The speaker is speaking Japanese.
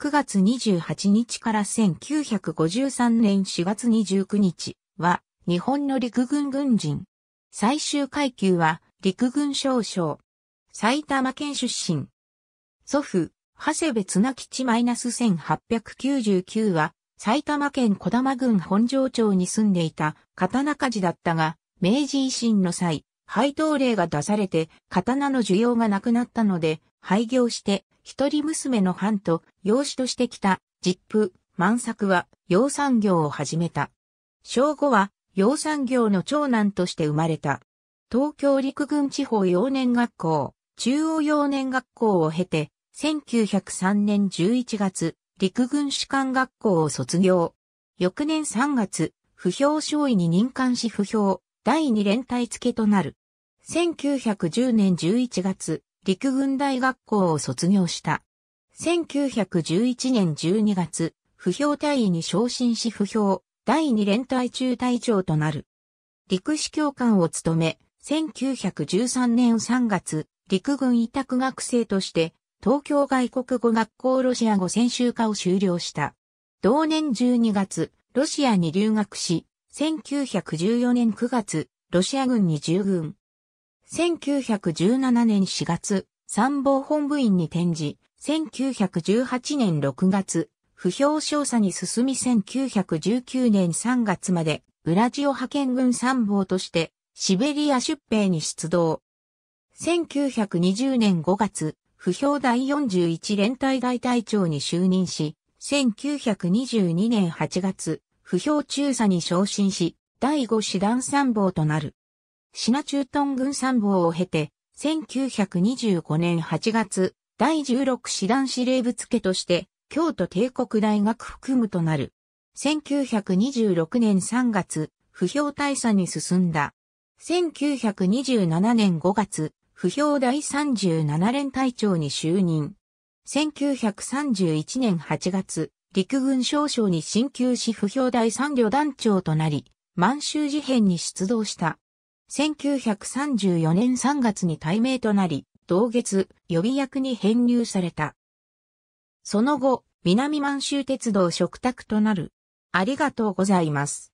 9月28日から1953年4月29日は日本の陸軍軍人。最終階級は陸軍少将。埼玉県出身。祖父、長谷部綱吉 -1899 は埼玉県小玉郡本庄町に住んでいた刀鍛冶だったが、明治維新の際、配当令が出されて刀の需要がなくなったので、廃業して、一人娘の藩と養子としてきた、実父、万作は、養産業を始めた。正午は、養産業の長男として生まれた。東京陸軍地方幼年学校、中央幼年学校を経て、1903年11月、陸軍士官学校を卒業。翌年3月、不評少尉に任官し不評、第二連隊付となる。1910年11月、陸軍大学校を卒業した。1911年12月、不評隊員に昇進し不評、第2連隊中隊長となる。陸士教官を務め、1913年3月、陸軍委託学生として、東京外国語学校ロシア語専修科を修了した。同年12月、ロシアに留学し、1914年9月、ロシア軍に従軍。1917年4月、参謀本部院に転じ、1918年6月、不評少佐に進み1919年3月まで、ウラジオ派遣軍参謀として、シベリア出兵に出動。1920年5月、不評第41連隊大隊長に就任し、1922年8月、不評中佐に昇進し、第5師団参謀となる。シナ駐屯軍参謀を経て、1925年8月、第16師団司令部付として、京都帝国大学副務となる。1926年3月、不評大佐に進んだ。1927年5月、不評第37連隊長に就任。1931年8月、陸軍少将に進級し不評第3旅団長となり、満州事変に出動した。1934年3月に対名となり、同月、予備役に編入された。その後、南満州鉄道食卓となる。ありがとうございます。